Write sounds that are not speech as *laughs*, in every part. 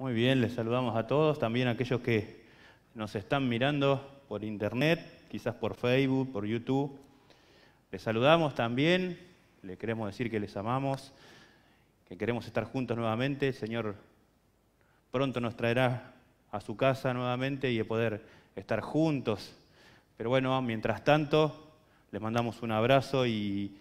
Muy bien, les saludamos a todos, también a aquellos que nos están mirando por internet, quizás por Facebook, por YouTube. Les saludamos también, le queremos decir que les amamos, que queremos estar juntos nuevamente. El Señor pronto nos traerá a su casa nuevamente y de poder estar juntos. Pero bueno, mientras tanto, les mandamos un abrazo y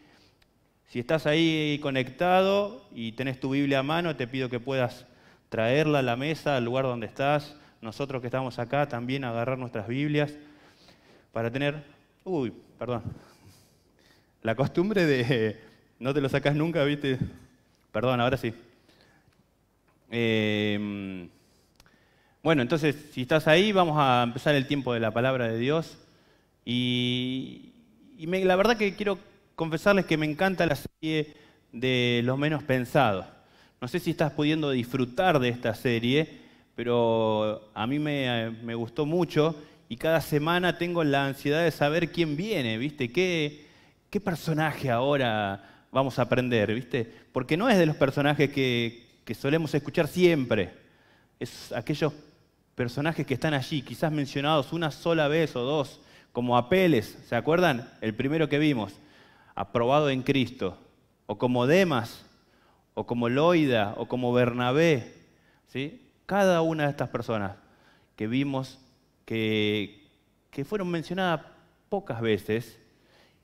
si estás ahí conectado y tenés tu Biblia a mano, te pido que puedas traerla a la mesa, al lugar donde estás, nosotros que estamos acá, también agarrar nuestras Biblias para tener, uy, perdón, la costumbre de, *laughs* no te lo sacas nunca, viste, perdón, ahora sí. Em, bueno, entonces, si estás ahí, vamos a empezar el tiempo de la palabra de Dios. Y, la verdad que quiero confesarles que me encanta la serie de los menos pensados. No sé si estás pudiendo disfrutar de esta serie, pero a mí me, gustó mucho y cada semana tengo la ansiedad de saber quién viene, ¿viste? ¿Qué, qué personaje ahora vamos a aprender, ¿viste? Porque no es de los personajes que, que solemos escuchar siempre, es aquellos personajes que están allí, quizás mencionados una sola vez o dos, como Apeles, ¿se acuerdan? El primero que vimos, aprobado en Cristo, o como Demas, o como Loida, o como Bernabé, ¿sí? cada una de estas personas que vimos que, fueron mencionadas pocas veces,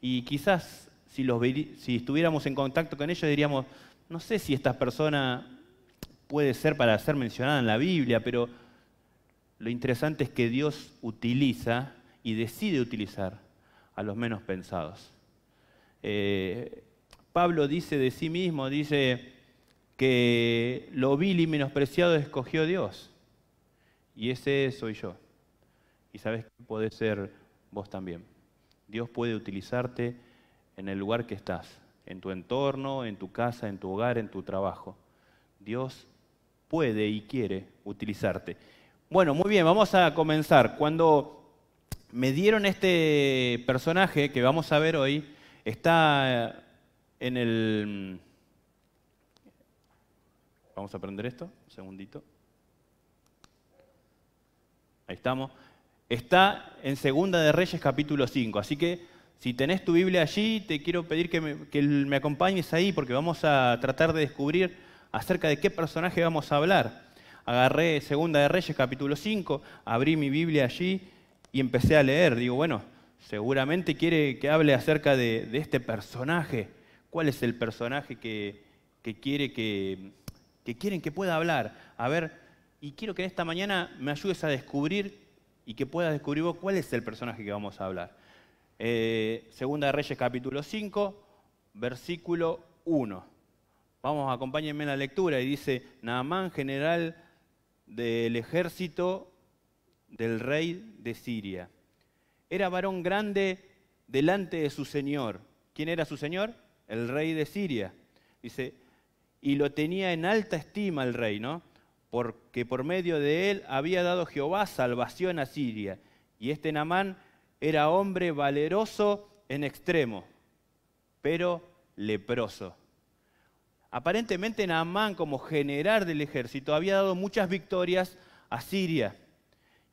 y quizás si, los, si estuviéramos en contacto con ellos diríamos, no sé si esta persona puede ser para ser mencionada en la Biblia, pero lo interesante es que Dios utiliza y decide utilizar a los menos pensados. Eh, Pablo dice de sí mismo, dice, que lo vil y menospreciado escogió Dios. Y ese soy yo. Y sabes que puede ser vos también. Dios puede utilizarte en el lugar que estás, en tu entorno, en tu casa, en tu hogar, en tu trabajo. Dios puede y quiere utilizarte. Bueno, muy bien, vamos a comenzar. Cuando me dieron este personaje que vamos a ver hoy, está en el Vamos a aprender esto, un segundito. Ahí estamos. Está en Segunda de Reyes capítulo 5, así que si tenés tu Biblia allí, te quiero pedir que me, acompañes ahí porque vamos a tratar de descubrir acerca de qué personaje vamos a hablar. Agarré Segunda de Reyes capítulo 5, abrí mi Biblia allí y empecé a leer. Digo, bueno, seguramente quiere que hable acerca de, este personaje. ¿Cuál es el personaje que quiere que, que quieren que pueda hablar. A ver, y quiero que en esta mañana me ayudes a descubrir y que puedas descubrir vos cuál es el personaje que vamos a hablar. Eh, Segunda de Reyes capítulo 5, versículo 1. Vamos, acompáñenme en la lectura y dice, Naamán, general del ejército del rey de Siria. Era varón grande delante de su señor. ¿Quién era su señor? El rey de Siria. Dice, y lo tenía en alta estima el rey, ¿no? Porque por medio de él había dado Jehová salvación a Siria. Y este Namán era hombre valeroso en extremo, pero leproso. Aparentemente Naamán, como general del ejército, había dado muchas victorias a Siria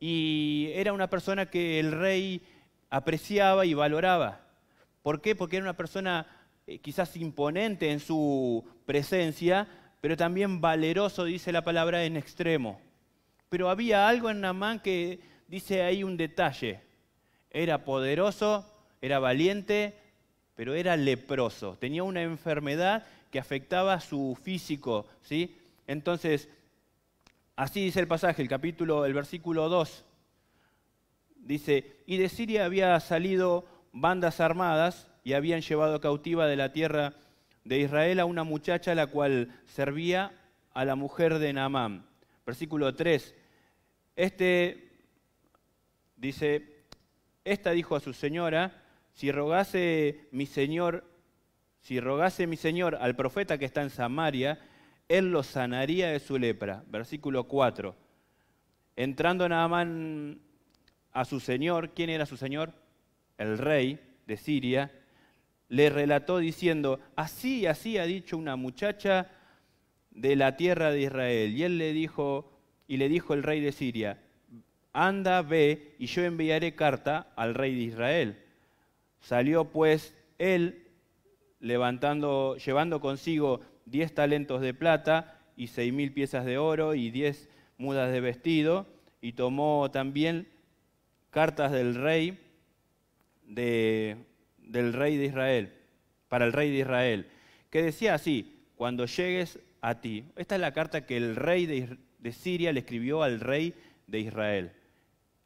y era una persona que el rey apreciaba y valoraba. ¿Por qué? Porque era una persona eh, quizás imponente en su presencia, pero también valeroso, dice la palabra, en extremo. Pero había algo en Namán que dice ahí un detalle. Era poderoso, era valiente, pero era leproso. Tenía una enfermedad que afectaba su físico, ¿sí? Entonces, así dice el pasaje, el capítulo, el versículo 2. Dice, y de Siria había salido bandas armadas y habían llevado cautiva de la tierra de Israel a una muchacha la cual servía a la mujer de Naamán. Versículo 3. Este dice, esta dijo a su señora, si rogase mi señor, si rogase mi señor al profeta que está en Samaria, él lo sanaría de su lepra. Versículo 4. Entrando Naamán a su señor, ¿quién era su señor? El rey de Siria, le relató diciendo, así, así ha dicho una muchacha de la tierra de Israel. Y él le dijo, y le dijo el rey de Siria, anda, ve, y yo enviaré carta al rey de Israel. Salió pues él, levantando, llevando consigo diez talentos de plata y seis mil piezas de oro y diez mudas de vestido, y tomó también cartas del rey de del rey de Israel, para el rey de Israel, que decía así, cuando llegues a ti. Esta es la carta que el rey de, Siria le escribió al rey de Israel.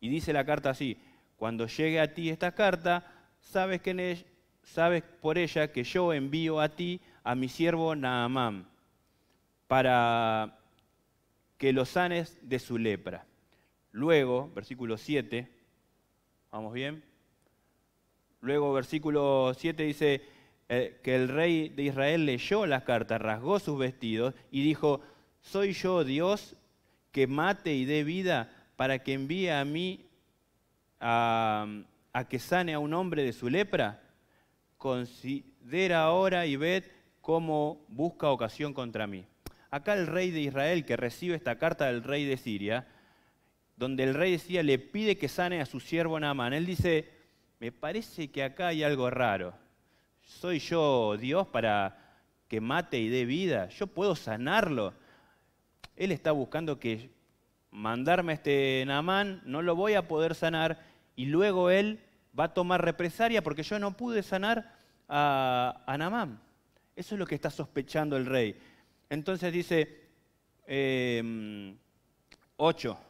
Y dice la carta así, cuando llegue a ti esta carta, sabes, que sabes por ella que yo envío a ti a mi siervo Naamán para que lo sanes de su lepra. Luego, versículo 7, ¿vamos bien? Luego versículo 7 dice eh, que el rey de Israel leyó las cartas, rasgó sus vestidos y dijo, ¿soy yo Dios que mate y dé vida para que envíe a mí a, a que sane a un hombre de su lepra? Considera ahora y ved cómo busca ocasión contra mí. Acá el rey de Israel que recibe esta carta del rey de Siria, donde el rey de Siria le pide que sane a su siervo Naamán, él dice, me parece que acá hay algo raro. ¿Soy yo Dios para que mate y dé vida? ¿Yo puedo sanarlo? Él está buscando que mandarme a este Namán, no lo voy a poder sanar, y luego él va a tomar represalia porque yo no pude sanar a, Namán. Eso es lo que está sospechando el rey. Entonces dice 8. Em,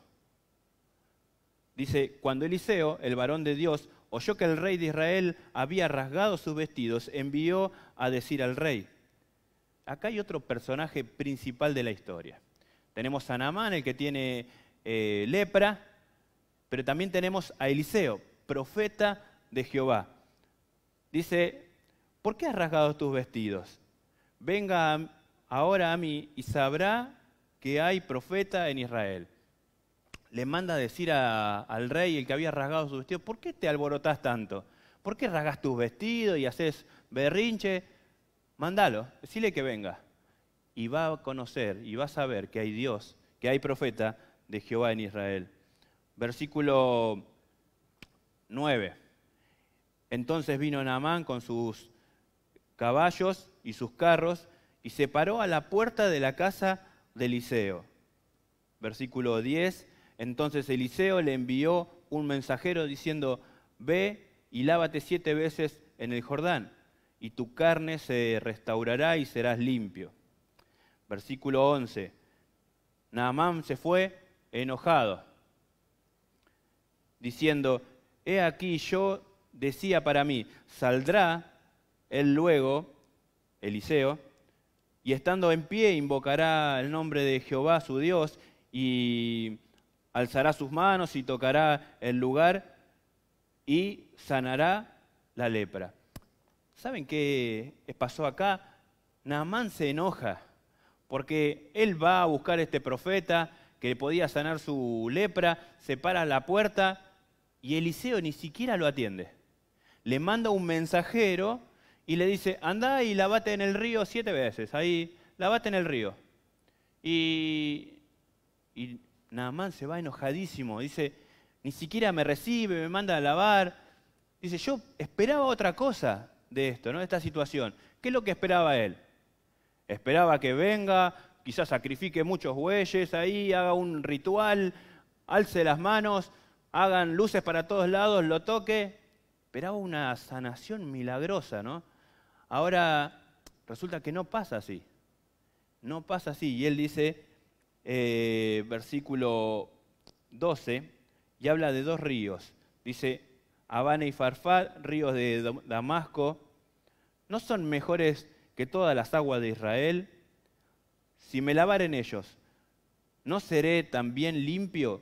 dice, cuando Eliseo, el varón de Dios, oyó que el rey de Israel había rasgado sus vestidos, envió a decir al rey. Acá hay otro personaje principal de la historia. Tenemos a Naamán, el que tiene eh, lepra, pero también tenemos a Eliseo, profeta de Jehová. Dice, ¿por qué has rasgado tus vestidos? Venga ahora a mí y sabrá que hay profeta en Israel le manda a decir al rey, el que había rasgado su vestido, ¿por qué te alborotás tanto? ¿Por qué rasgas tus vestidos y haces berrinche? Mándalo, decile que venga. Y va a conocer y va a saber que hay Dios, que hay profeta de Jehová en Israel. Versículo 9. Entonces vino Naamán con sus caballos y sus carros y se paró a la puerta de la casa de Eliseo. Versículo 10 entonces Eliseo le envió un mensajero diciendo, ve y lávate siete veces en el Jordán, y tu carne se restaurará y serás limpio. Versículo 11. Naamán se fue enojado, diciendo, he aquí yo decía para mí, saldrá él luego, Eliseo, y estando en pie invocará el nombre de Jehová su Dios, y alzará sus manos y tocará el lugar y sanará la lepra. ¿Saben qué pasó acá? Naamán se enoja porque él va a buscar a este profeta que podía sanar su lepra, se para a la puerta y Eliseo ni siquiera lo atiende. Le manda un mensajero y le dice, anda y lavate en el río siete veces, ahí, lavate en el río. Y, y Naamán se va enojadísimo, dice, ni siquiera me recibe, me manda a lavar. Dice, yo esperaba otra cosa de esto, ¿no? de esta situación. ¿Qué es lo que esperaba él? Esperaba que venga, quizás sacrifique muchos bueyes ahí, haga un ritual, alce las manos, hagan luces para todos lados, lo toque. Esperaba una sanación milagrosa, ¿no? Ahora resulta que no pasa así. No pasa así. Y él dice, eh, versículo 12, y habla de dos ríos. Dice, Habana y Farfad, ríos de Damasco, ¿no son mejores que todas las aguas de Israel? Si me lavaren ellos, ¿no seré también limpio?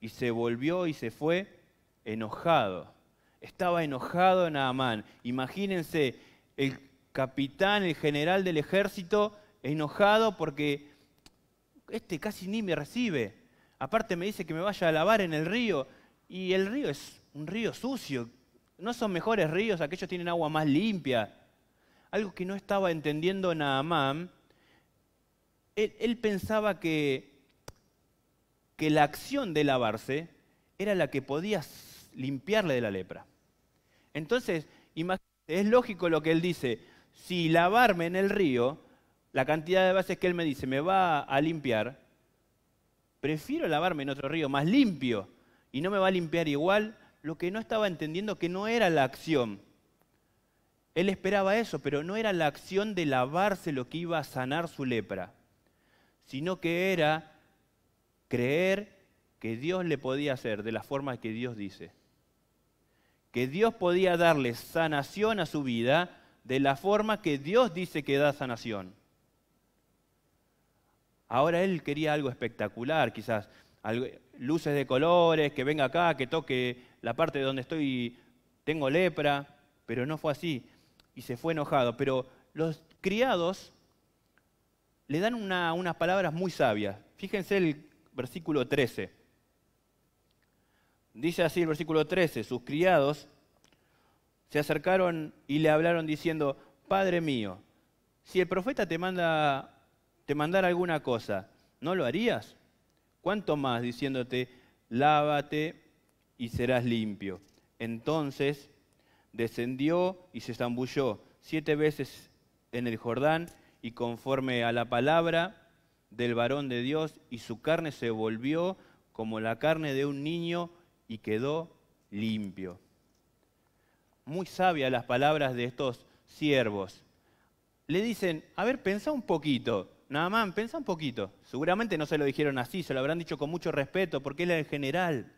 Y se volvió y se fue enojado. Estaba enojado Naamán. Imagínense el capitán, el general del ejército, enojado porque este casi ni me recibe. Aparte me dice que me vaya a lavar en el río. Y el río es un río sucio. No son mejores ríos, aquellos tienen agua más limpia. Algo que no estaba entendiendo nada, Él, él pensaba que, que la acción de lavarse era la que podía limpiarle de la lepra. Entonces, es lógico lo que él dice. Si lavarme en el río la cantidad de veces que Él me dice, me va a limpiar, prefiero lavarme en otro río más limpio y no me va a limpiar igual lo que no estaba entendiendo que no era la acción. Él esperaba eso, pero no era la acción de lavarse lo que iba a sanar su lepra, sino que era creer que Dios le podía hacer de la forma que Dios dice. Que Dios podía darle sanación a su vida de la forma que Dios dice que da sanación. Ahora él quería algo espectacular, quizás luces de colores, que venga acá, que toque la parte de donde estoy, tengo lepra, pero no fue así y se fue enojado. Pero los criados le dan una, unas palabras muy sabias. Fíjense el versículo 13. Dice así el versículo 13, sus criados se acercaron y le hablaron diciendo, Padre mío, si el profeta te manda te mandara alguna cosa, ¿no lo harías? ¿Cuánto más diciéndote, lávate y serás limpio? Entonces descendió y se zambulló siete veces en el Jordán y conforme a la palabra del varón de Dios y su carne se volvió como la carne de un niño y quedó limpio. Muy sabias las palabras de estos siervos. Le dicen, a ver, pensá un poquito. Nada más, piensa un poquito. Seguramente no se lo dijeron así, se lo habrán dicho con mucho respeto, porque él era el general.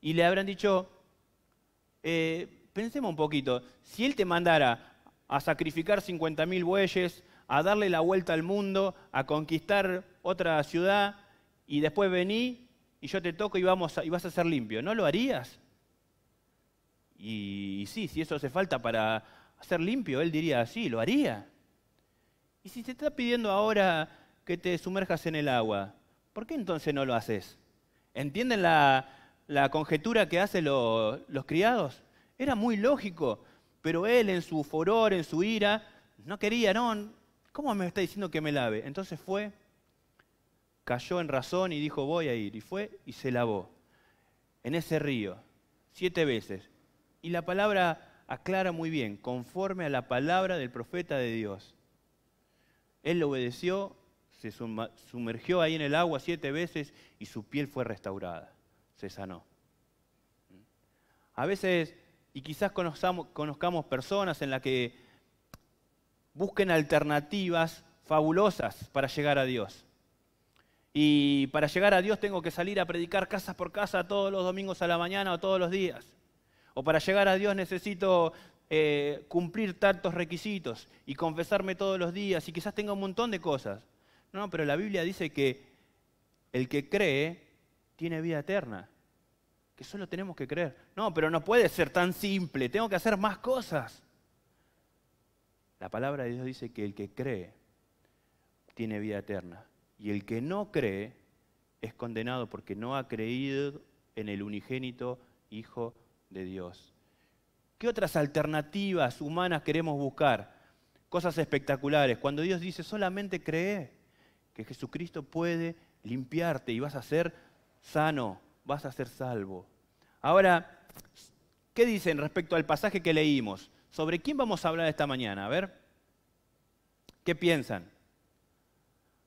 Y le habrán dicho, eh, pensemos un poquito, si él te mandara a sacrificar 50.000 bueyes, a darle la vuelta al mundo, a conquistar otra ciudad, y después vení y yo te toco y, vamos y vas a ser limpio, ¿no lo harías? Y, y sí, si eso hace falta para ser limpio, él diría, sí, lo haría. Y si te está pidiendo ahora que te sumerjas en el agua, ¿por qué entonces no lo haces? ¿Entienden la, conjetura que hacen los criados? Era muy lógico, pero él en su furor, en su ira, no quería, no, ¿cómo me está diciendo que me lave? Entonces fue, cayó en razón y dijo, voy a ir. Y fue y se lavó en ese río, siete veces. Y la palabra aclara muy bien, conforme a la palabra del profeta de Dios. Él lo obedeció, se sumergió ahí en el agua siete veces y su piel fue restaurada, se sanó. A veces, y quizás conozcamos, conozcamos personas en las que busquen alternativas fabulosas para llegar a Dios. Y para llegar a Dios tengo que salir a predicar casa por casa todos los domingos a la mañana o todos los días. O para llegar a Dios necesito eh, cumplir tantos requisitos y confesarme todos los días y quizás tenga un montón de cosas. No, pero la Biblia dice que el que cree tiene vida eterna. Que solo tenemos que creer. No, pero no puede ser tan simple. Tengo que hacer más cosas. La palabra de Dios dice que el que cree tiene vida eterna. Y el que no cree es condenado porque no ha creído en el unigénito Hijo de Dios. ¿Qué otras alternativas humanas queremos buscar? Cosas espectaculares. Cuando Dios dice, solamente cree que Jesucristo puede limpiarte y vas a ser sano, vas a ser salvo. Ahora, ¿qué dicen respecto al pasaje que leímos? ¿Sobre quién vamos a hablar esta mañana? A ver, ¿qué piensan?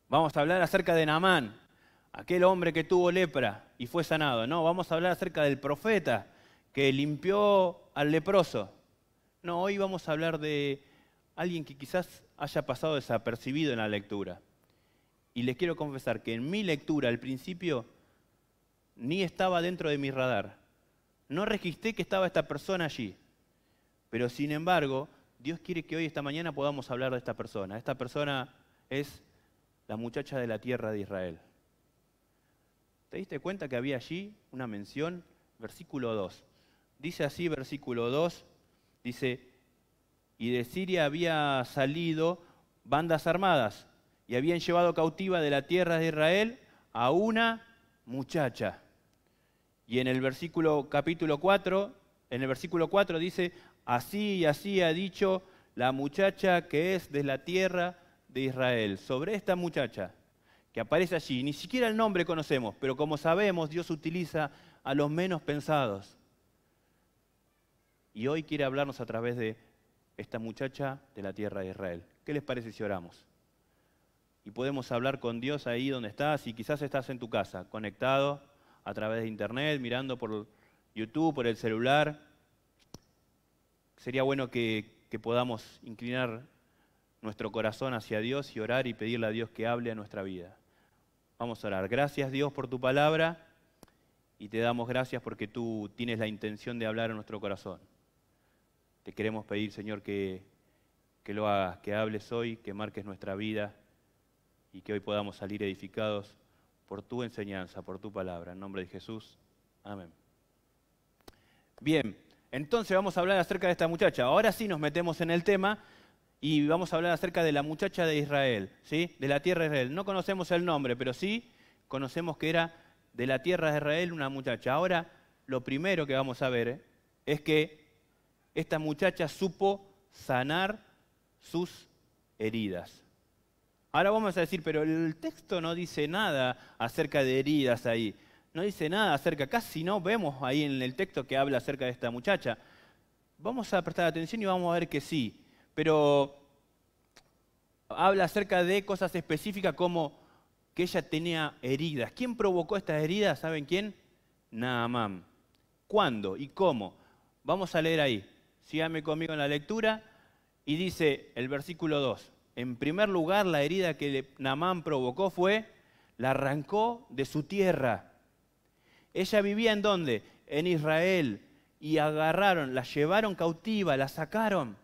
Vamos a hablar acerca de Naamán, aquel hombre que tuvo lepra y fue sanado. No, vamos a hablar acerca del profeta que limpió al leproso. No, hoy vamos a hablar de alguien que quizás haya pasado desapercibido en la lectura. Y les quiero confesar que en mi lectura al principio ni estaba dentro de mi radar. No registré que estaba esta persona allí. Pero sin embargo, Dios quiere que hoy, esta mañana, podamos hablar de esta persona. Esta persona es la muchacha de la tierra de Israel. ¿Te diste cuenta que había allí una mención? Versículo 2. Dice así versículo 2, dice, y de Siria había salido bandas armadas y habían llevado cautiva de la tierra de Israel a una muchacha. Y en el versículo capítulo 4, en el versículo 4 dice, así y así ha dicho la muchacha que es de la tierra de Israel, sobre esta muchacha que aparece allí, ni siquiera el nombre conocemos, pero como sabemos, Dios utiliza a los menos pensados y hoy quiere hablarnos a través de esta muchacha de la tierra de Israel. ¿Qué les parece si oramos? Y podemos hablar con Dios ahí donde estás y quizás estás en tu casa, conectado a través de internet, mirando por YouTube, por el celular. Sería bueno que, que podamos inclinar nuestro corazón hacia Dios y orar y pedirle a Dios que hable a nuestra vida. Vamos a orar. Gracias Dios por tu palabra y te damos gracias porque tú tienes la intención de hablar a nuestro corazón. Te queremos pedir, Señor, que, que lo hagas, que hables hoy, que marques nuestra vida y que hoy podamos salir edificados por tu enseñanza, por tu palabra. En nombre de Jesús. Amén. Bien, entonces vamos a hablar acerca de esta muchacha. Ahora sí nos metemos en el tema y vamos a hablar acerca de la muchacha de Israel, ¿sí? De la tierra de Israel. No conocemos el nombre, pero sí conocemos que era de la tierra de Israel una muchacha. Ahora, lo primero que vamos a ver ¿eh? es que esta muchacha supo sanar sus heridas. Ahora vamos a decir, pero el texto no dice nada acerca de heridas ahí. No dice nada acerca, casi no vemos ahí en el texto que habla acerca de esta muchacha. Vamos a prestar atención y vamos a ver que sí. Pero habla acerca de cosas específicas como que ella tenía heridas. ¿Quién provocó estas heridas? ¿Saben quién? Naamán. ¿Cuándo y cómo? Vamos a leer ahí síganme conmigo en la lectura, y dice el versículo 2, en primer lugar la herida que Namán provocó fue, la arrancó de su tierra. Ella vivía en dónde? En Israel, y agarraron, la llevaron cautiva, la sacaron,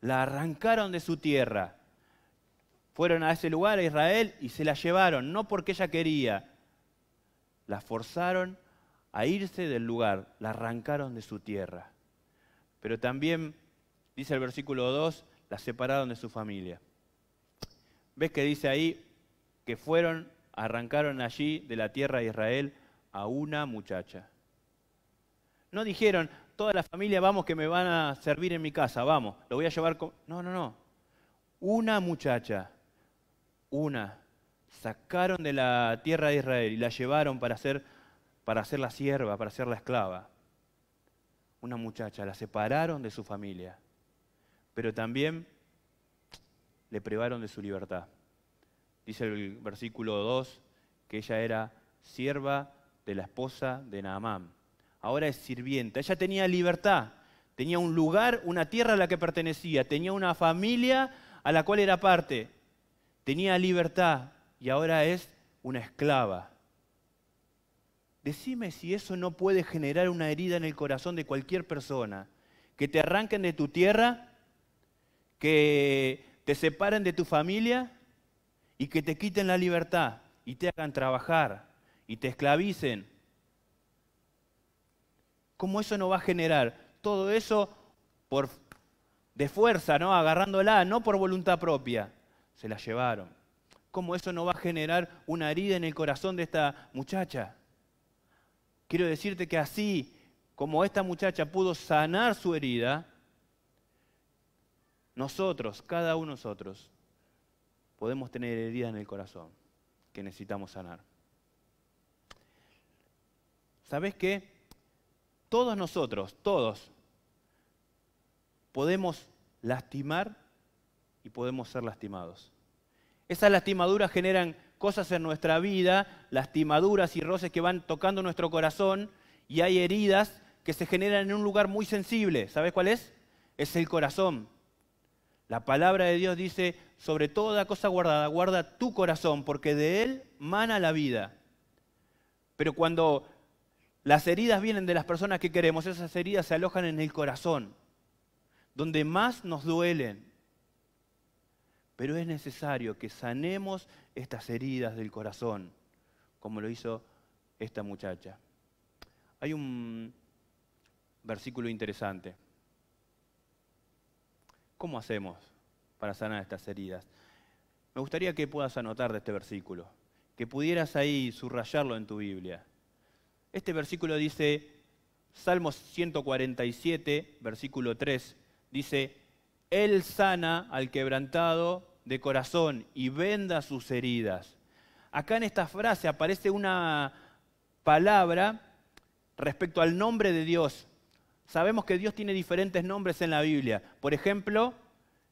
la arrancaron de su tierra. Fueron a ese lugar, a Israel, y se la llevaron, no porque ella quería, la forzaron a irse del lugar, la arrancaron de su tierra. Pero también, dice el versículo 2, la separaron de su familia. ¿Ves que dice ahí que fueron, arrancaron allí de la tierra de Israel a una muchacha? No dijeron, toda la familia, vamos que me van a servir en mi casa, vamos, lo voy a llevar con... No, no, no. Una muchacha, una, sacaron de la tierra de Israel y la llevaron para hacer para ser la sierva, para ser la esclava una muchacha, la separaron de su familia, pero también le privaron de su libertad. Dice el versículo 2 que ella era sierva de la esposa de Naamán. Ahora es sirvienta. Ella tenía libertad, tenía un lugar, una tierra a la que pertenecía, tenía una familia a la cual era parte, tenía libertad y ahora es una esclava. Decime si eso no puede generar una herida en el corazón de cualquier persona. Que te arranquen de tu tierra, que te separen de tu familia y que te quiten la libertad y te hagan trabajar y te esclavicen. ¿Cómo eso no va a generar? Todo eso por, de fuerza, ¿no? Agarrándola, no por voluntad propia. Se la llevaron. ¿Cómo eso no va a generar una herida en el corazón de esta muchacha? Quiero decirte que así como esta muchacha pudo sanar su herida, nosotros, cada uno de nosotros, podemos tener heridas en el corazón que necesitamos sanar. ¿Sabes qué? Todos nosotros, todos, podemos lastimar y podemos ser lastimados. Esas lastimaduras generan cosas en nuestra vida, lastimaduras y roces que van tocando nuestro corazón y hay heridas que se generan en un lugar muy sensible. ¿Sabes cuál es? Es el corazón. La palabra de Dios dice, sobre toda cosa guardada, guarda tu corazón, porque de él mana la vida. Pero cuando las heridas vienen de las personas que queremos, esas heridas se alojan en el corazón, donde más nos duelen. Pero es necesario que sanemos estas heridas del corazón, como lo hizo esta muchacha. Hay un versículo interesante. ¿Cómo hacemos para sanar estas heridas? Me gustaría que puedas anotar de este versículo, que pudieras ahí subrayarlo en tu Biblia. Este versículo dice, Salmos 147, versículo 3, dice, Él sana al quebrantado de corazón y venda sus heridas. Acá en esta frase aparece una palabra respecto al nombre de Dios. Sabemos que Dios tiene diferentes nombres en la Biblia. Por ejemplo,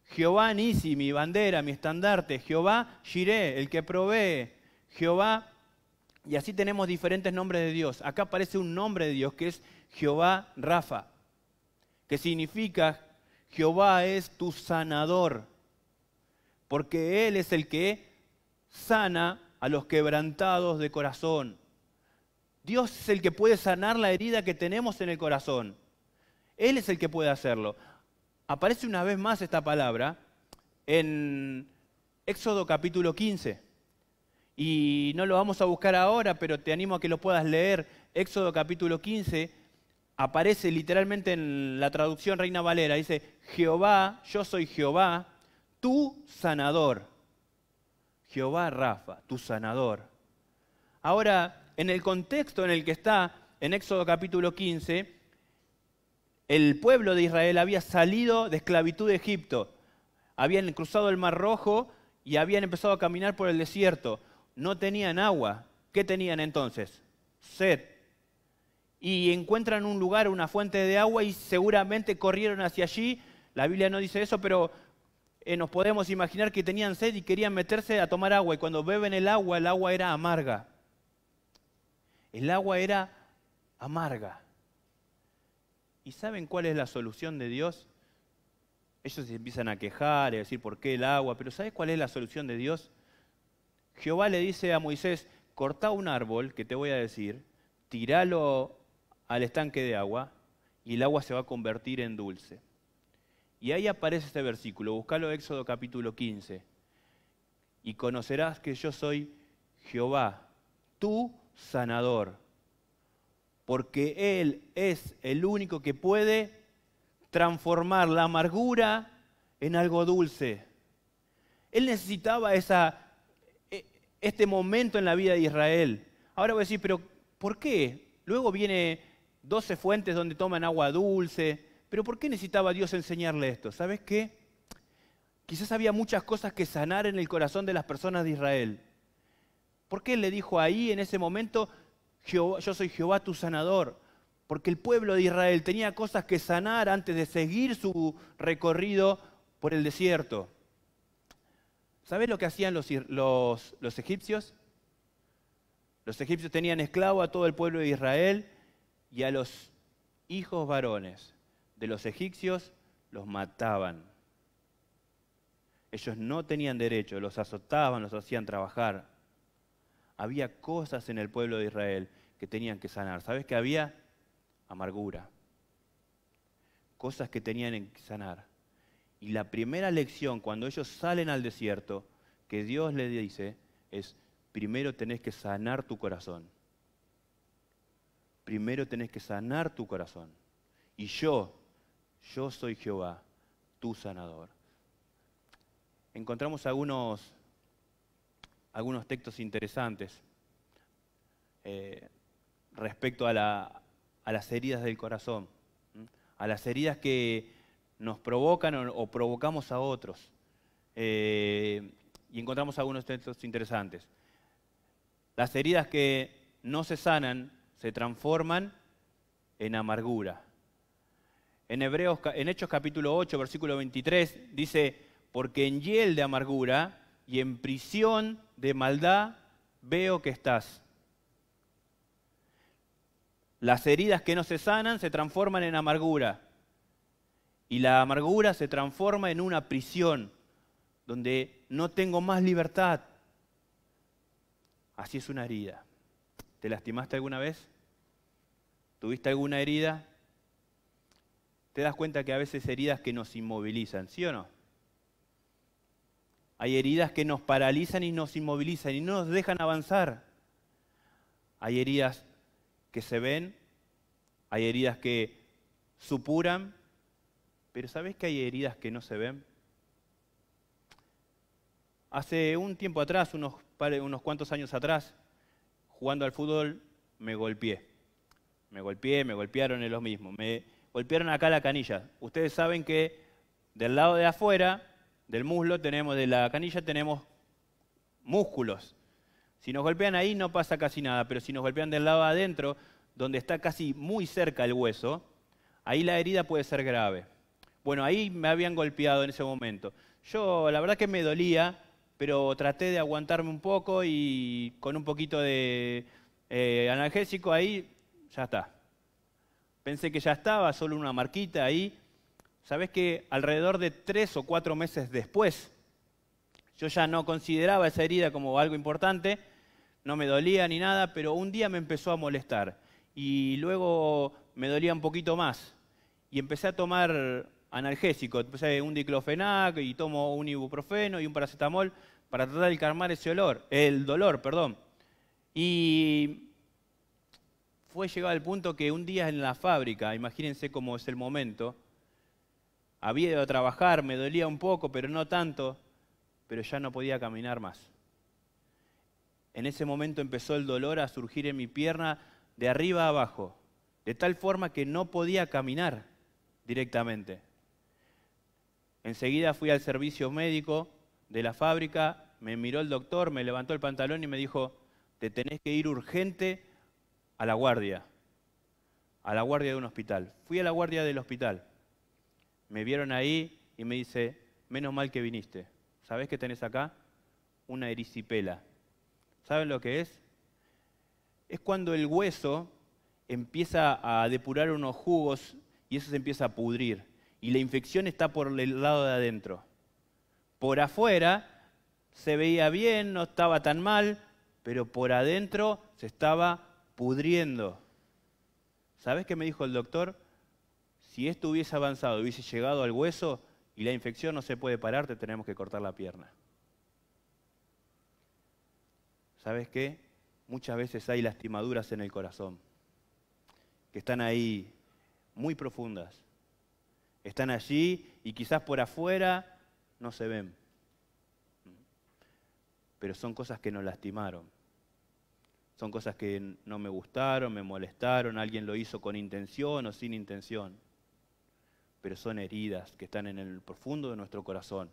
Jehová Nisi, mi bandera, mi estandarte. Jehová Jiré, el que provee. Jehová. Y así tenemos diferentes nombres de Dios. Acá aparece un nombre de Dios que es Jehová Rafa, que significa Jehová es tu sanador porque Él es el que sana a los quebrantados de corazón. Dios es el que puede sanar la herida que tenemos en el corazón. Él es el que puede hacerlo. Aparece una vez más esta palabra en Éxodo capítulo 15. Y no lo vamos a buscar ahora, pero te animo a que lo puedas leer. Éxodo capítulo 15 aparece literalmente en la traducción Reina Valera. Dice, Jehová, yo soy Jehová, tu sanador. Jehová Rafa, tu sanador. Ahora, en el contexto en el que está, en Éxodo capítulo 15, el pueblo de Israel había salido de esclavitud de Egipto, habían cruzado el Mar Rojo y habían empezado a caminar por el desierto. No tenían agua. ¿Qué tenían entonces? Sed. Y encuentran un lugar, una fuente de agua y seguramente corrieron hacia allí. La Biblia no dice eso, pero eh, nos podemos imaginar que tenían sed y querían meterse a tomar agua. Y cuando beben el agua, el agua era amarga. El agua era amarga. ¿Y saben cuál es la solución de Dios? Ellos se empiezan a quejar y a decir por qué el agua, pero ¿sabes cuál es la solución de Dios? Jehová le dice a Moisés, Corta un árbol que te voy a decir, tíralo al estanque de agua y el agua se va a convertir en dulce. Y ahí aparece este versículo, buscalo Éxodo capítulo 15. Y conocerás que yo soy Jehová, tu sanador, porque Él es el único que puede transformar la amargura en algo dulce. Él necesitaba esa, e, este momento en la vida de Israel. Ahora voy a decir, pero ¿por qué? Luego viene 12 fuentes donde toman agua dulce pero ¿por qué necesitaba Dios enseñarle esto? ¿Sabes qué? Quizás había muchas cosas que sanar en el corazón de las personas de Israel. ¿Por qué le dijo ahí en ese momento, yo soy Jehová tu sanador? Porque el pueblo de Israel tenía cosas que sanar antes de seguir su recorrido por el desierto. ¿Sabes lo que hacían los, los egipcios? Los egipcios tenían esclavo a todo el pueblo de Israel y a los hijos varones de los egipcios, los mataban. Ellos no tenían derecho, los azotaban, los hacían trabajar. Había cosas en el pueblo de Israel que tenían que sanar. ¿Sabes qué había? Amargura. Cosas que tenían que sanar. Y la primera lección cuando ellos salen al desierto que Dios les dice es, primero tenés que sanar tu corazón. Primero tenés que sanar tu corazón. Y yo, yo soy Jehová, tu sanador. Encontramos algunos, algunos textos interesantes eh, respecto a, las heridas del corazón, a las heridas que nos provocan o, provocamos a otros. Eh, y encontramos algunos textos interesantes. Las heridas que no se sanan se transforman en amargura. En, en Hechos capítulo 8, versículo 23, dice, porque en hiel de amargura y en prisión de maldad veo que estás. Las heridas que no se sanan se transforman en amargura. Y la amargura se transforma en una prisión donde no tengo más libertad. Así es una herida. ¿Te lastimaste alguna vez? ¿Tuviste alguna herida? te das cuenta que a veces heridas que nos inmovilizan, ¿sí o no? Hay heridas que nos paralizan y nos inmovilizan y no nos dejan avanzar. Hay heridas que se ven, hay heridas que supuran, pero ¿sabes que hay heridas que no se ven? Hace un tiempo atrás, unos, unos cuantos años atrás, jugando al fútbol, me golpeé. Me golpeé, me golpearon en lo mismo golpearon acá la canilla. Ustedes saben que del lado de afuera, del muslo, tenemos, de la canilla tenemos músculos. Si nos golpean ahí no pasa casi nada, pero si nos golpean del lado adentro, donde está casi muy cerca el hueso, ahí la herida puede ser grave. Bueno, ahí me habían golpeado en ese momento. Yo la verdad que me dolía, pero traté de aguantarme un poco y con un poquito de eh, analgésico ahí ya está, Pensé que ya estaba, solo una marquita ahí. Sabes que alrededor de tres o cuatro meses después, yo ya no consideraba esa herida como algo importante, no me dolía ni nada, pero un día me empezó a molestar y luego me dolía un poquito más y empecé a tomar analgésico, un diclofenac y tomo un ibuprofeno y un paracetamol para tratar de calmar ese olor, el dolor, perdón. Y fue llegado al punto que un día en la fábrica, imagínense cómo es el momento, había ido a trabajar, me dolía un poco, pero no tanto, pero ya no podía caminar más. En ese momento empezó el dolor a surgir en mi pierna de arriba a abajo, de tal forma que no podía caminar directamente. Enseguida fui al servicio médico de la fábrica, me miró el doctor, me levantó el pantalón y me dijo, te tenés que ir urgente a la guardia, a la guardia de un hospital. Fui a la guardia del hospital. Me vieron ahí y me dice, menos mal que viniste. ¿Sabés qué tenés acá? Una erisipela. ¿Saben lo que es? Es cuando el hueso empieza a depurar unos jugos y eso se empieza a pudrir. Y la infección está por el lado de adentro. Por afuera se veía bien, no estaba tan mal, pero por adentro se estaba pudriendo. ¿Sabes qué me dijo el doctor? Si esto hubiese avanzado, hubiese llegado al hueso y la infección no se puede parar, te tenemos que cortar la pierna. ¿Sabes qué? Muchas veces hay lastimaduras en el corazón, que están ahí muy profundas. Están allí y quizás por afuera no se ven, pero son cosas que nos lastimaron son cosas que no me gustaron, me molestaron, alguien lo hizo con intención o sin intención, pero son heridas que están en el profundo de nuestro corazón,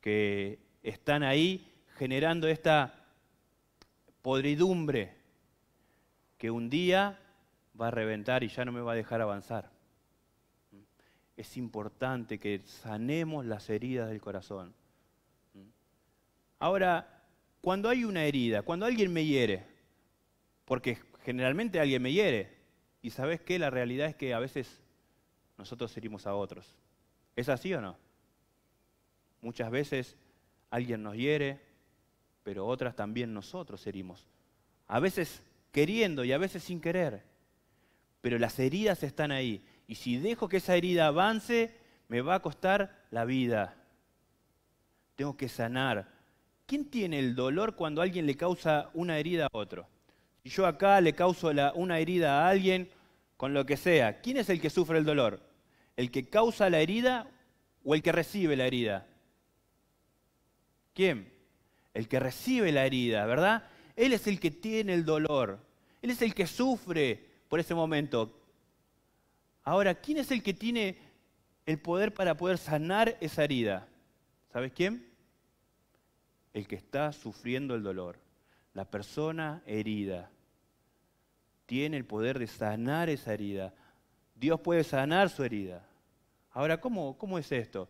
que están ahí generando esta podridumbre que un día va a reventar y ya no me va a dejar avanzar. Es importante que sanemos las heridas del corazón. Ahora, cuando hay una herida, cuando alguien me hiere, porque generalmente alguien me hiere, y sabes qué, la realidad es que a veces nosotros herimos a otros. ¿Es así o no? Muchas veces alguien nos hiere, pero otras también nosotros herimos. A veces queriendo y a veces sin querer. Pero las heridas están ahí. Y si dejo que esa herida avance, me va a costar la vida. Tengo que sanar, ¿Quién tiene el dolor cuando alguien le causa una herida a otro? Si yo acá le causo una herida a alguien, con lo que sea, ¿quién es el que sufre el dolor? ¿El que causa la herida o el que recibe la herida? ¿Quién? El que recibe la herida, ¿verdad? Él es el que tiene el dolor. Él es el que sufre por ese momento. Ahora, ¿quién es el que tiene el poder para poder sanar esa herida? ¿Sabes quién? el que está sufriendo el dolor, la persona herida, tiene el poder de sanar esa herida. Dios puede sanar su herida. Ahora, ¿cómo, cómo es esto?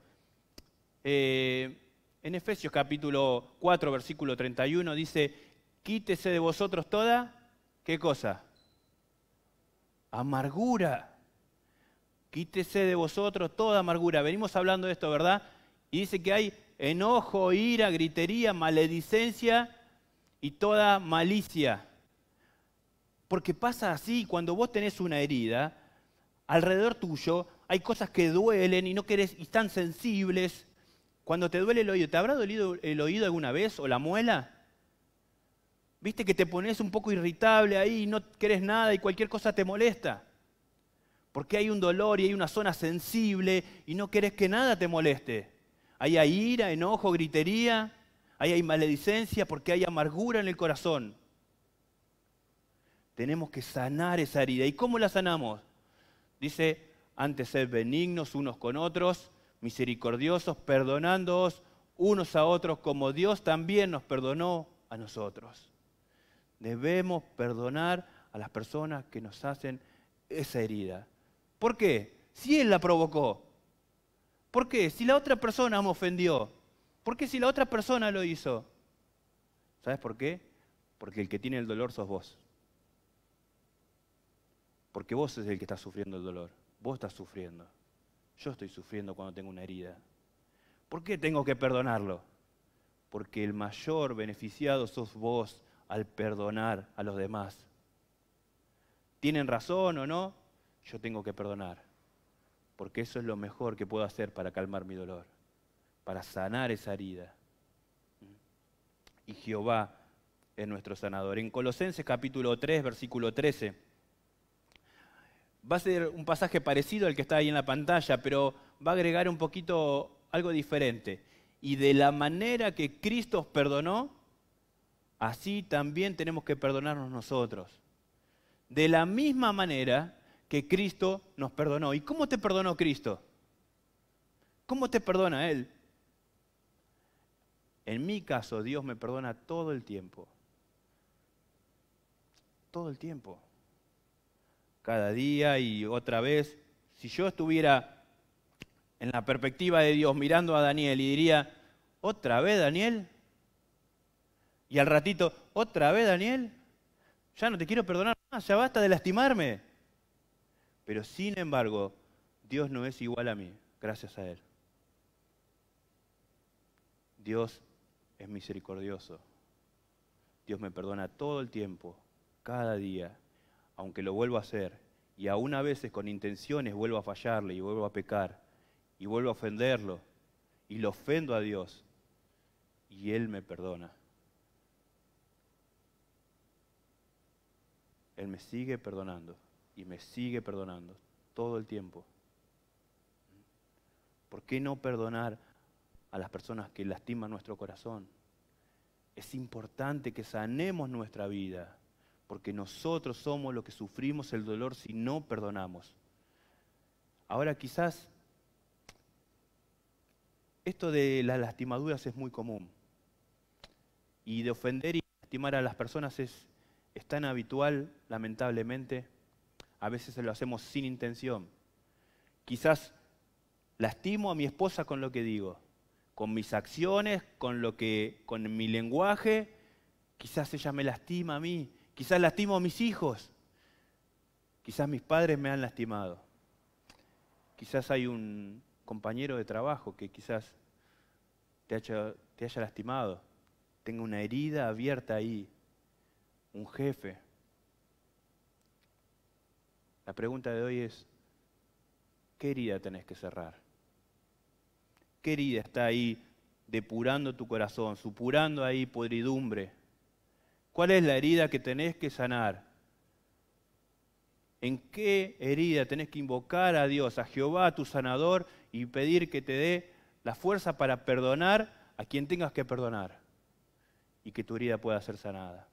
Eh, en Efesios capítulo 4, versículo 31 dice, quítese de vosotros toda, ¿qué cosa? Amargura. Quítese de vosotros toda amargura. Venimos hablando de esto, ¿verdad? Y dice que hay enojo, ira, gritería, maledicencia y toda malicia. Porque pasa así, cuando vos tenés una herida, alrededor tuyo hay cosas que duelen y no querés, y están sensibles. Cuando te duele el oído, ¿te habrá dolido el oído alguna vez o la muela? Viste que te pones un poco irritable ahí y no querés nada y cualquier cosa te molesta. Porque hay un dolor y hay una zona sensible y no querés que nada te moleste hay ira, enojo, gritería, hay maledicencia porque hay amargura en el corazón. Tenemos que sanar esa herida. ¿Y cómo la sanamos? Dice, antes ser benignos unos con otros, misericordiosos, perdonándoos unos a otros como Dios también nos perdonó a nosotros. Debemos perdonar a las personas que nos hacen esa herida. ¿Por qué? Si Él la provocó, ¿Por qué? Si la otra persona me ofendió. ¿Por qué si la otra persona lo hizo? ¿Sabes por qué? Porque el que tiene el dolor sos vos. Porque vos es el que está sufriendo el dolor. Vos estás sufriendo. Yo estoy sufriendo cuando tengo una herida. ¿Por qué tengo que perdonarlo? Porque el mayor beneficiado sos vos al perdonar a los demás. ¿Tienen razón o no? Yo tengo que perdonar porque eso es lo mejor que puedo hacer para calmar mi dolor, para sanar esa herida. Y Jehová es nuestro sanador. En Colosenses capítulo 3, versículo 13, va a ser un pasaje parecido al que está ahí en la pantalla, pero va a agregar un poquito algo diferente. Y de la manera que Cristo os perdonó, así también tenemos que perdonarnos nosotros. De la misma manera que Cristo nos perdonó. ¿Y cómo te perdonó Cristo? ¿Cómo te perdona Él? En mi caso, Dios me perdona todo el tiempo. Todo el tiempo. Cada día y otra vez. Si yo estuviera en la perspectiva de Dios mirando a Daniel y diría, otra vez Daniel, y al ratito, otra vez Daniel, ya no te quiero perdonar más, ya basta de lastimarme. Pero sin embargo, Dios no es igual a mí, gracias a Él. Dios es misericordioso. Dios me perdona todo el tiempo, cada día, aunque lo vuelvo a hacer, y aún a veces con intenciones vuelvo a fallarle y vuelvo a pecar, y vuelvo a ofenderlo, y lo ofendo a Dios, y Él me perdona. Él me sigue perdonando y me sigue perdonando todo el tiempo. ¿Por qué no perdonar a las personas que lastiman nuestro corazón? Es importante que sanemos nuestra vida, porque nosotros somos los que sufrimos el dolor si no perdonamos. Ahora quizás esto de las lastimaduras es muy común. Y de ofender y lastimar a las personas es, tan habitual, lamentablemente, a veces lo hacemos sin intención. Quizás lastimo a mi esposa con lo que digo, con mis acciones, con lo que con mi lenguaje, quizás ella me lastima a mí, quizás lastimo a mis hijos. Quizás mis padres me han lastimado. Quizás hay un compañero de trabajo que quizás te haya, te haya lastimado, Tengo una herida abierta ahí, un jefe, la pregunta de hoy es, ¿qué herida tenés que cerrar? ¿Qué herida está ahí depurando tu corazón, supurando ahí podridumbre? ¿Cuál es la herida que tenés que sanar? ¿En qué herida tenés que invocar a Dios, a Jehová, tu sanador, y pedir que te dé la fuerza para perdonar a quien tengas que perdonar y que tu herida pueda ser sanada?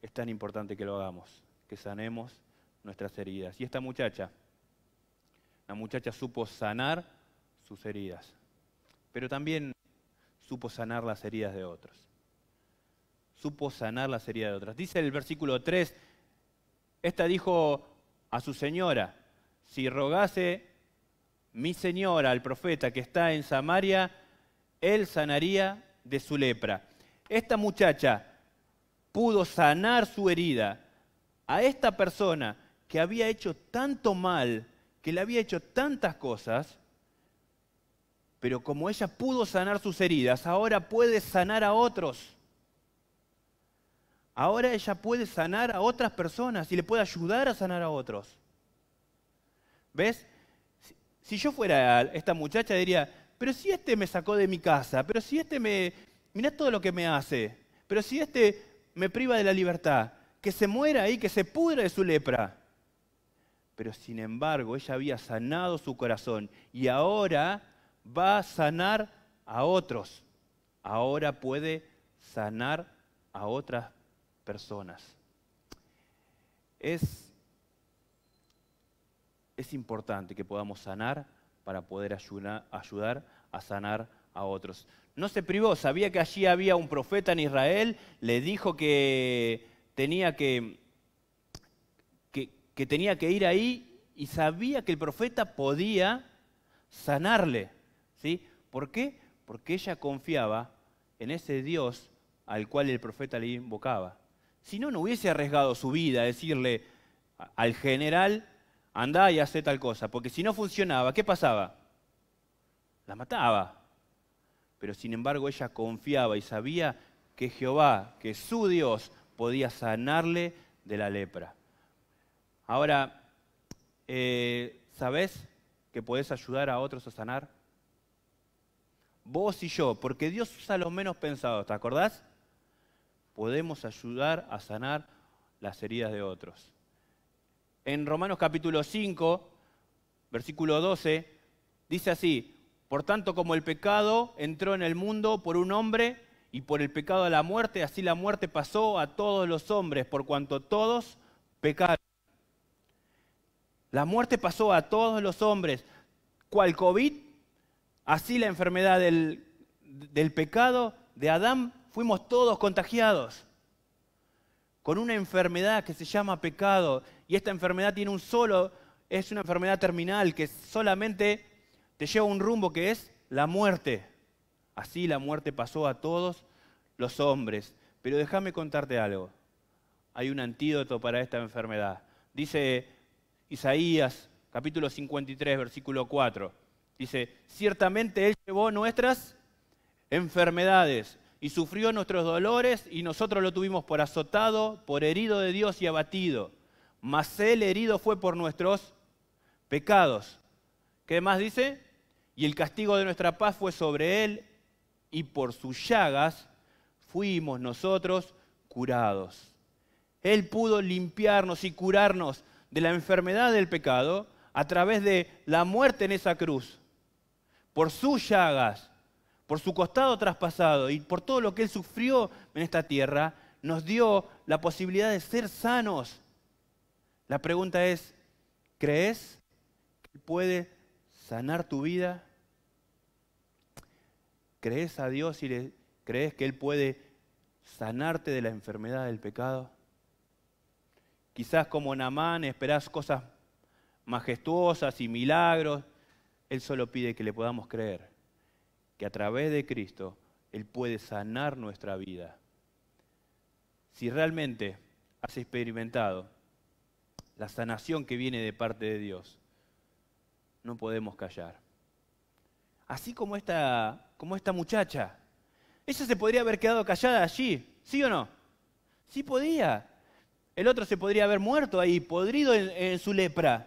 Es tan importante que lo hagamos, que sanemos nuestras heridas. Y esta muchacha, la muchacha supo sanar sus heridas, pero también supo sanar las heridas de otros. Supo sanar las heridas de otras. Dice el versículo 3, esta dijo a su señora, si rogase mi señora al profeta que está en Samaria, él sanaría de su lepra. Esta muchacha pudo sanar su herida. A esta persona que había hecho tanto mal, que le había hecho tantas cosas, pero como ella pudo sanar sus heridas, ahora puede sanar a otros. Ahora ella puede sanar a otras personas y le puede ayudar a sanar a otros. ¿Ves? Si yo fuera esta muchacha diría, pero si este me sacó de mi casa, pero si este me... Mirá todo lo que me hace, pero si este me priva de la libertad, que se muera ahí, que se pudra de su lepra pero sin embargo ella había sanado su corazón y ahora va a sanar a otros. Ahora puede sanar a otras personas. Es, es importante que podamos sanar para poder ayudar a sanar a otros. No se privó, sabía que allí había un profeta en Israel, le dijo que tenía que que tenía que ir ahí y sabía que el profeta podía sanarle. ¿sí? ¿Por qué? Porque ella confiaba en ese Dios al cual el profeta le invocaba. Si no, no hubiese arriesgado su vida a decirle al general, anda y hace tal cosa, porque si no funcionaba, ¿qué pasaba? La mataba. Pero sin embargo ella confiaba y sabía que Jehová, que su Dios, podía sanarle de la lepra. Ahora, eh, ¿sabés que podés ayudar a otros a sanar? Vos y yo, porque Dios usa los menos pensados, ¿te acordás? Podemos ayudar a sanar las heridas de otros. En Romanos capítulo 5, versículo 12, dice así, por tanto como el pecado entró en el mundo por un hombre y por el pecado a la muerte, así la muerte pasó a todos los hombres, por cuanto todos pecaron. La muerte pasó a todos los hombres, cual COVID, así la enfermedad del, pecado de Adán, fuimos todos contagiados con una enfermedad que se llama pecado. Y esta enfermedad tiene un solo, es una enfermedad terminal que solamente te lleva a un rumbo que es la muerte. Así la muerte pasó a todos los hombres. Pero déjame contarte algo. Hay un antídoto para esta enfermedad. Dice Isaías capítulo 53, versículo 4. Dice, ciertamente Él llevó nuestras enfermedades y sufrió nuestros dolores y nosotros lo tuvimos por azotado, por herido de Dios y abatido. Mas Él herido fue por nuestros pecados. ¿Qué más dice? Y el castigo de nuestra paz fue sobre Él y por sus llagas fuimos nosotros curados. Él pudo limpiarnos y curarnos de la enfermedad del pecado a través de la muerte en esa cruz, por sus llagas, por su costado traspasado y por todo lo que él sufrió en esta tierra, nos dio la posibilidad de ser sanos. La pregunta es, ¿crees que Él puede sanar tu vida? ¿Crees a Dios y le, crees que Él puede sanarte de la enfermedad del pecado? Quizás como Namán esperás cosas majestuosas y milagros. Él solo pide que le podamos creer que a través de Cristo Él puede sanar nuestra vida. Si realmente has experimentado la sanación que viene de parte de Dios, no podemos callar. Así como esta, como esta muchacha. Ella se podría haber quedado callada allí, ¿sí o no? Sí podía. El otro se podría haber muerto ahí, podrido en, su lepra.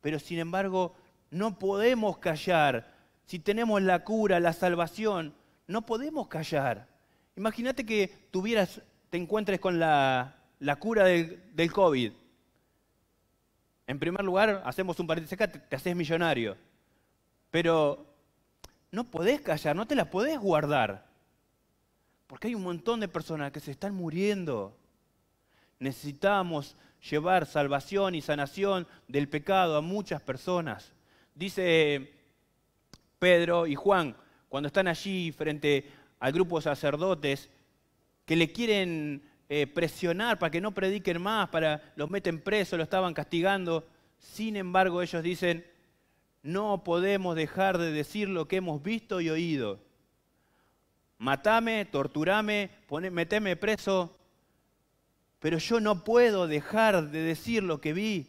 Pero sin embargo, no podemos callar. Si tenemos la cura, la salvación, no podemos callar. Imagínate que tuvieras, te encuentres con la, cura del, COVID. En primer lugar, hacemos un paréntesis acá, te, te haces millonario. Pero no podés callar, no te la podés guardar. Porque hay un montón de personas que se están muriendo. Necesitamos llevar salvación y sanación del pecado a muchas personas. Dice Pedro y Juan, cuando están allí frente al grupo de sacerdotes, que le quieren eh, presionar para que no prediquen más, para los meten presos, lo estaban castigando. Sin embargo, ellos dicen, no podemos dejar de decir lo que hemos visto y oído. Matame, torturame, meteme preso, pero yo no puedo dejar de decir lo que vi.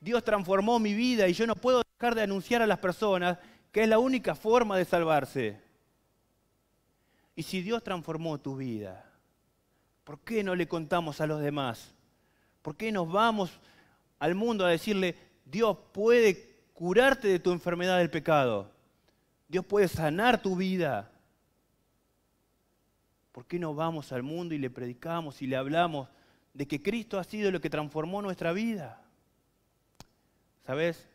Dios transformó mi vida y yo no puedo dejar de anunciar a las personas que es la única forma de salvarse. Y si Dios transformó tu vida, ¿por qué no le contamos a los demás? ¿Por qué nos vamos al mundo a decirle, Dios puede curarte de tu enfermedad del pecado? Dios puede sanar tu vida. ¿Por qué no vamos al mundo y le predicamos y le hablamos de que Cristo ha sido lo que transformó nuestra vida? ¿Sabes?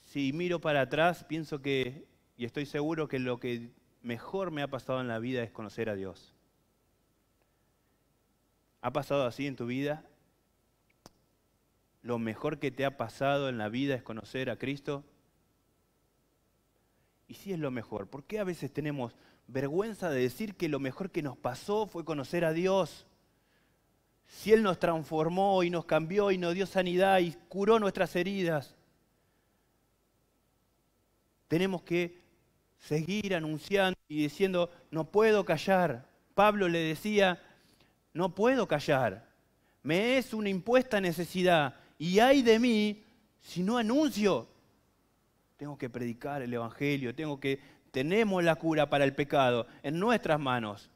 Si miro para atrás, pienso que, y estoy seguro que lo que mejor me ha pasado en la vida es conocer a Dios. ¿Ha pasado así en tu vida? ¿Lo mejor que te ha pasado en la vida es conocer a Cristo? Y si es lo mejor, ¿por qué a veces tenemos vergüenza de decir que lo mejor que nos pasó fue conocer a Dios. Si Él nos transformó y nos cambió y nos dio sanidad y curó nuestras heridas, tenemos que seguir anunciando y diciendo, no puedo callar. Pablo le decía, no puedo callar. Me es una impuesta necesidad y hay de mí si no anuncio. Tengo que predicar el Evangelio, tengo que tenemos la cura para el pecado en nuestras manos.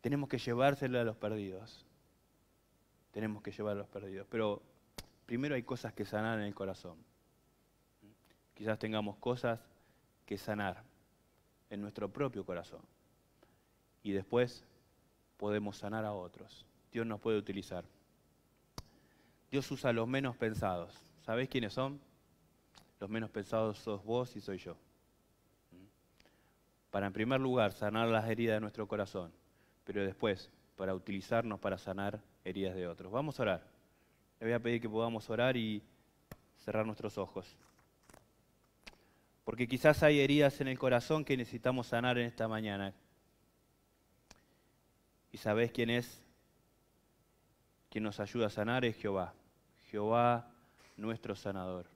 Tenemos que llevársela a los perdidos. Tenemos que llevar a los perdidos. Pero primero hay cosas que sanar en el corazón. Quizás tengamos cosas que sanar en nuestro propio corazón. Y después podemos sanar a otros. Dios nos puede utilizar. Dios usa a los menos pensados. ¿Sabéis quiénes son? Los menos pensados sos vos y soy yo para en primer lugar sanar las heridas de nuestro corazón, pero después para utilizarnos para sanar heridas de otros. Vamos a orar. Le voy a pedir que podamos orar y cerrar nuestros ojos. Porque quizás hay heridas en el corazón que necesitamos sanar en esta mañana. ¿Y sabés quién es? Quien nos ayuda a sanar es Jehová. Jehová nuestro sanador.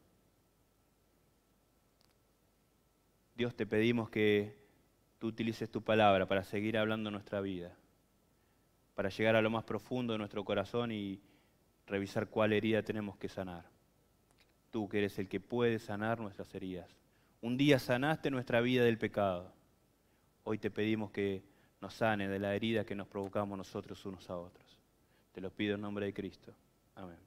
Dios te pedimos que tú utilices tu palabra para seguir hablando nuestra vida, para llegar a lo más profundo de nuestro corazón y revisar cuál herida tenemos que sanar. Tú que eres el que puede sanar nuestras heridas. Un día sanaste nuestra vida del pecado. Hoy te pedimos que nos sane de la herida que nos provocamos nosotros unos a otros. Te lo pido en nombre de Cristo. Amén.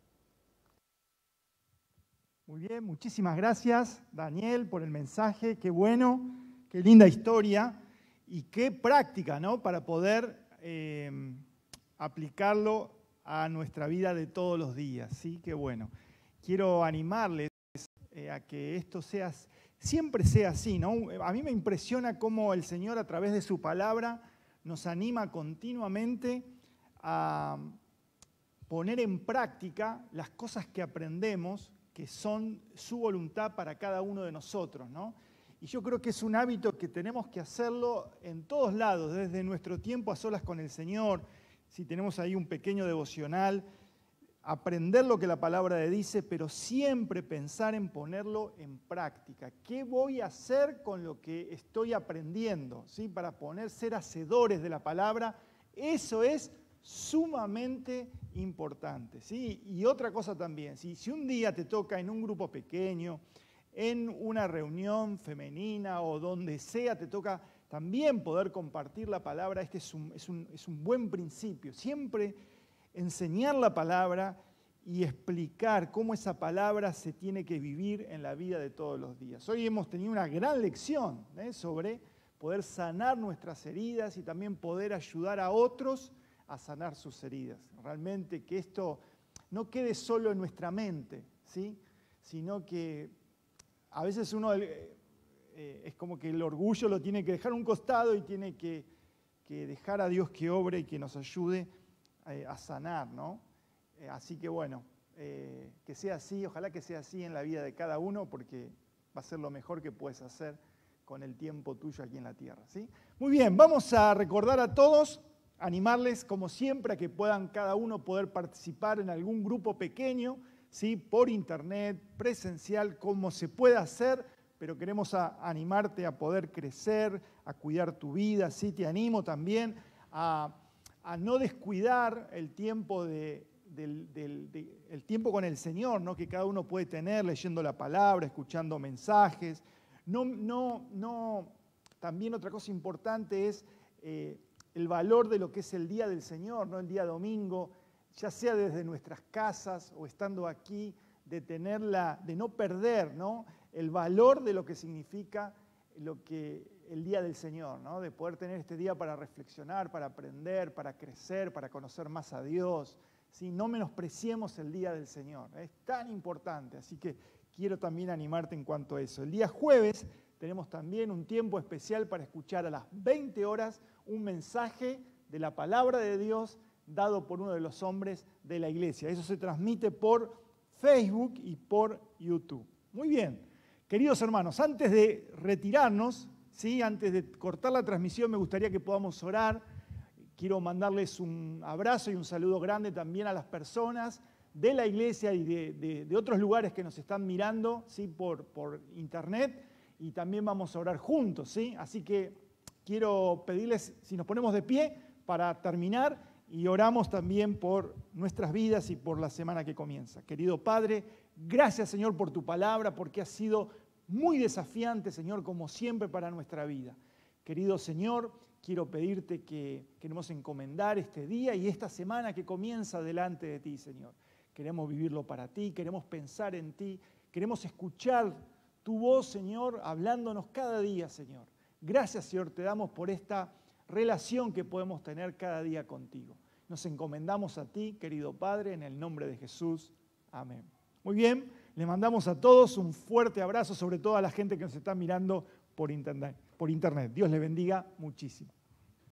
Muy bien, muchísimas gracias Daniel por el mensaje. Qué bueno, qué linda historia y qué práctica, ¿no? Para poder eh, aplicarlo a nuestra vida de todos los días, ¿sí? Qué bueno. Quiero animarles eh, a que esto sea, siempre sea así, ¿no? A mí me impresiona cómo el Señor a través de su palabra nos anima continuamente a poner en práctica las cosas que aprendemos, que son su voluntad para cada uno de nosotros, ¿no? Y yo creo que es un hábito que tenemos que hacerlo en todos lados, desde nuestro tiempo a solas con el Señor, si tenemos ahí un pequeño devocional, aprender lo que la palabra dice, pero siempre pensar en ponerlo en práctica. ¿Qué voy a hacer con lo que estoy aprendiendo? ¿Sí? Para poner ser hacedores de la palabra, eso es sumamente importante. ¿sí? Y otra cosa también, ¿sí? si un día te toca en un grupo pequeño, en una reunión femenina o donde sea te toca también poder compartir la palabra, este es un, buen principio. Siempre enseñar la palabra y explicar cómo esa palabra se tiene que vivir en la vida de todos los días. Hoy hemos tenido una gran lección ¿eh? sobre poder sanar nuestras heridas y también poder ayudar a otros a sanar sus heridas. Realmente que esto no quede solo en nuestra mente, ¿sí? sino que a veces uno eh, eh, es como que el orgullo lo tiene que dejar un costado y tiene que, dejar a Dios que obre y que nos ayude eh, a sanar, ¿no? así que bueno, que sea así, ojalá que sea así en la vida de cada uno, porque va a ser lo mejor que puedes hacer con el tiempo tuyo aquí en la tierra, ¿sí? Muy bien, vamos a recordar a todos animarles como siempre a que puedan cada uno poder participar en algún grupo pequeño ¿sí? por internet, presencial, como se pueda hacer, pero queremos animarte a poder crecer, a cuidar tu vida, ¿sí? te animo también a, no descuidar el tiempo con el Señor, que cada uno puede tener leyendo la palabra, escuchando mensajes. No, también otra cosa importante es eh, el valor de lo que es el día del Señor, ¿no? el día domingo, ya sea desde nuestras casas o estando aquí, de tenerla, de no perder el valor de lo que significa lo que el día del Señor, ¿no? de poder tener este día para reflexionar, para aprender, para crecer, para conocer más a Dios. si No menospreciemos el día del Señor, es tan importante, así que quiero también animarte en cuanto a eso. El día jueves tenemos también un tiempo especial para escuchar a las 20 horas un mensaje de la palabra de Dios dado por uno de los hombres de la iglesia. Eso se transmite por Facebook y por YouTube. Muy bien, queridos hermanos, antes de retirarnos, ¿sí? antes de cortar la transmisión, me gustaría que podamos orar. Quiero mandarles un abrazo y un saludo grande también a las personas de la iglesia y de, otros lugares que nos están mirando ¿sí? por, por internet y también vamos a orar juntos. ¿sí? Así que quiero pedirles si nos ponemos de pie para terminar y oramos también por nuestras vidas y por la semana que comienza. Querido Padre, gracias Señor por tu palabra, porque ha sido muy desafiante, Señor, como siempre para nuestra vida. Querido Señor, quiero pedirte que queremos encomendar este día y esta semana que comienza delante de ti, Señor. Queremos vivirlo para ti, queremos pensar en ti, queremos escuchar tu voz, Señor, hablándonos cada día, Señor. Gracias, Señor, te damos por esta relación que podemos tener cada día contigo. Nos encomendamos a ti, querido Padre, en el nombre de Jesús. Amén. Muy bien, le mandamos a todos un fuerte abrazo, sobre todo a la gente que nos está mirando por internet. Por internet. Dios le bendiga muchísimo.